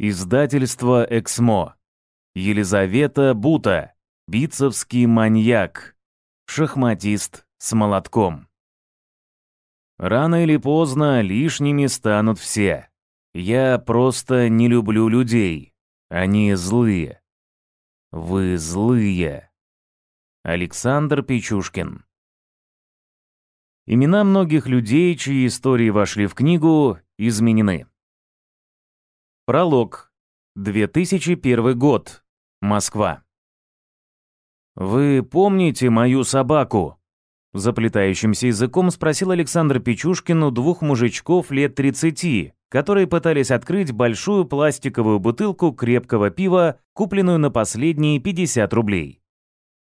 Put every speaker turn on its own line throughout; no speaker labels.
Издательство «Эксмо». Елизавета Бута. Бицевский маньяк. Шахматист с молотком. Рано или поздно лишними станут все. Я просто не люблю людей. Они злые. Вы злые. Александр Печушкин. Имена многих людей, чьи истории вошли в книгу, изменены. Пролог. 2001 год. Москва. «Вы помните мою собаку?» Заплетающимся языком спросил Александр Печушкин двух мужичков лет 30, которые пытались открыть большую пластиковую бутылку крепкого пива, купленную на последние 50 рублей.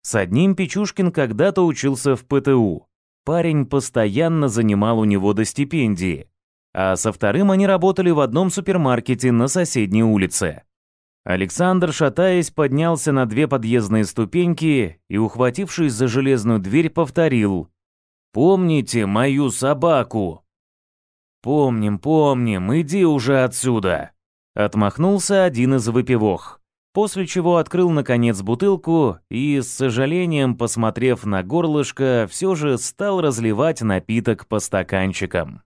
С одним Печушкин когда-то учился в ПТУ. Парень постоянно занимал у него до стипендии, а со вторым они работали в одном супермаркете на соседней улице. Александр, шатаясь, поднялся на две подъездные ступеньки и, ухватившись за железную дверь, повторил «Помните мою собаку?» «Помним, помним, иди уже отсюда!» Отмахнулся один из выпивох, после чего открыл, наконец, бутылку и, с сожалением посмотрев на горлышко, все же стал разливать напиток по стаканчикам.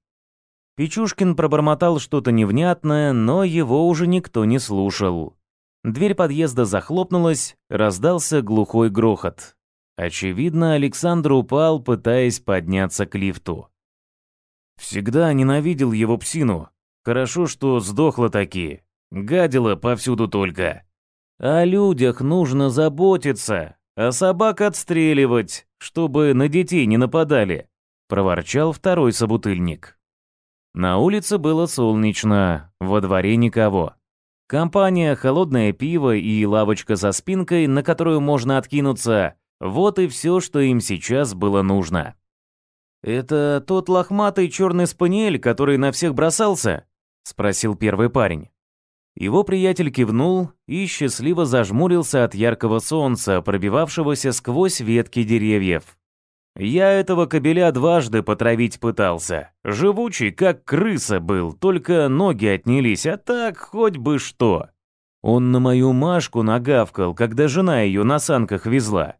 Печушкин пробормотал что-то невнятное, но его уже никто не слушал. Дверь подъезда захлопнулась, раздался глухой грохот. Очевидно, Александр упал, пытаясь подняться к лифту. Всегда ненавидел его псину. Хорошо, что сдохла таки. Гадила повсюду только. О людях нужно заботиться, а собак отстреливать, чтобы на детей не нападали, проворчал второй собутыльник. На улице было солнечно, во дворе никого. Компания, холодное пиво и лавочка за спинкой, на которую можно откинуться – вот и все, что им сейчас было нужно. «Это тот лохматый черный спаниель, который на всех бросался?» – спросил первый парень. Его приятель кивнул и счастливо зажмурился от яркого солнца, пробивавшегося сквозь ветки деревьев. Я этого кобеля дважды потравить пытался. Живучий, как крыса был, только ноги отнялись, а так хоть бы что. Он на мою Машку нагавкал, когда жена ее на санках везла.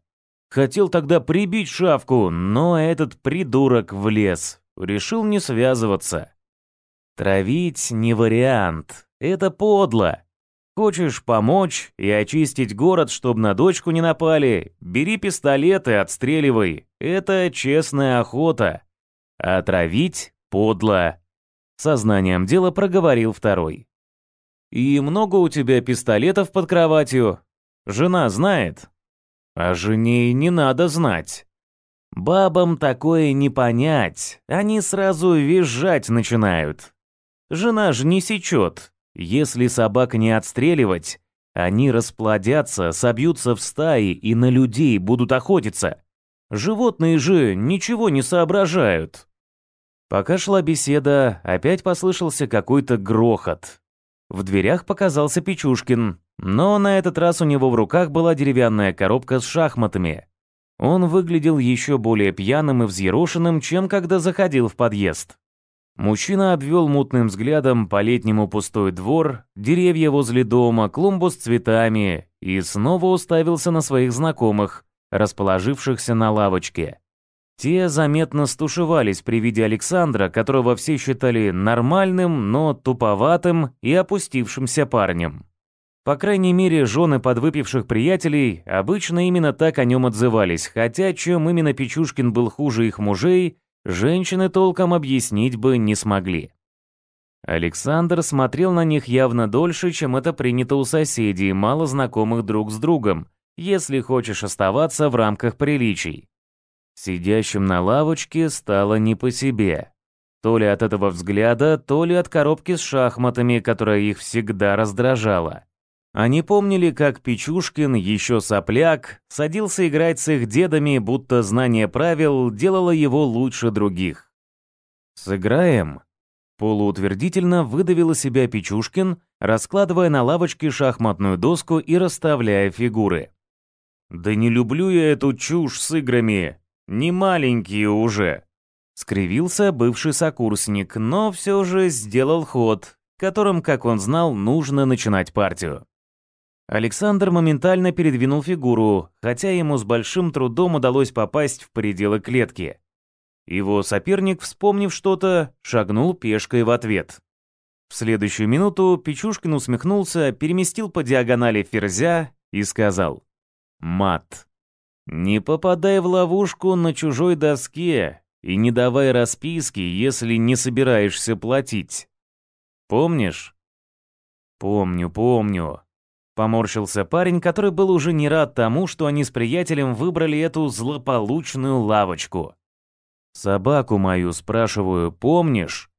Хотел тогда прибить шавку, но этот придурок влез. Решил не связываться. Травить не вариант. Это подло. Хочешь помочь и очистить город, чтобы на дочку не напали? Бери пистолет и отстреливай. Это честная охота. Отравить подло. Сознанием дела проговорил второй. И много у тебя пистолетов под кроватью? Жена знает. О а жене не надо знать. Бабам такое не понять. Они сразу визжать начинают. Жена ж не сечет, если собак не отстреливать, они расплодятся, собьются в стаи и на людей будут охотиться. Животные же ничего не соображают. Пока шла беседа, опять послышался какой-то грохот. В дверях показался Печушкин, но на этот раз у него в руках была деревянная коробка с шахматами. Он выглядел еще более пьяным и взъерошенным, чем когда заходил в подъезд. Мужчина обвел мутным взглядом по-летнему пустой двор, деревья возле дома, клумбу с цветами и снова уставился на своих знакомых, расположившихся на лавочке. Те заметно стушевались при виде Александра, которого все считали нормальным, но туповатым и опустившимся парнем. По крайней мере, жены подвыпивших приятелей обычно именно так о нем отзывались, хотя чем именно Печушкин был хуже их мужей, женщины толком объяснить бы не смогли. Александр смотрел на них явно дольше, чем это принято у соседей, мало знакомых друг с другом, если хочешь оставаться в рамках приличий. Сидящим на лавочке стало не по себе. То ли от этого взгляда, то ли от коробки с шахматами, которая их всегда раздражала. Они помнили, как Печушкин, еще сопляк, садился играть с их дедами, будто знание правил делало его лучше других. «Сыграем?» Полуутвердительно выдавила себя Печушкин, раскладывая на лавочке шахматную доску и расставляя фигуры. «Да не люблю я эту чушь с играми! Не маленькие уже!» Скривился бывший сокурсник, но все же сделал ход, которым, как он знал, нужно начинать партию. Александр моментально передвинул фигуру, хотя ему с большим трудом удалось попасть в пределы клетки. Его соперник, вспомнив что-то, шагнул пешкой в ответ. В следующую минуту Печушкин усмехнулся, переместил по диагонали ферзя и сказал «Мат, не попадай в ловушку на чужой доске и не давай расписки, если не собираешься платить. Помнишь?» «Помню, помню», Поморщился парень, который был уже не рад тому, что они с приятелем выбрали эту злополучную лавочку. «Собаку мою, спрашиваю, помнишь?»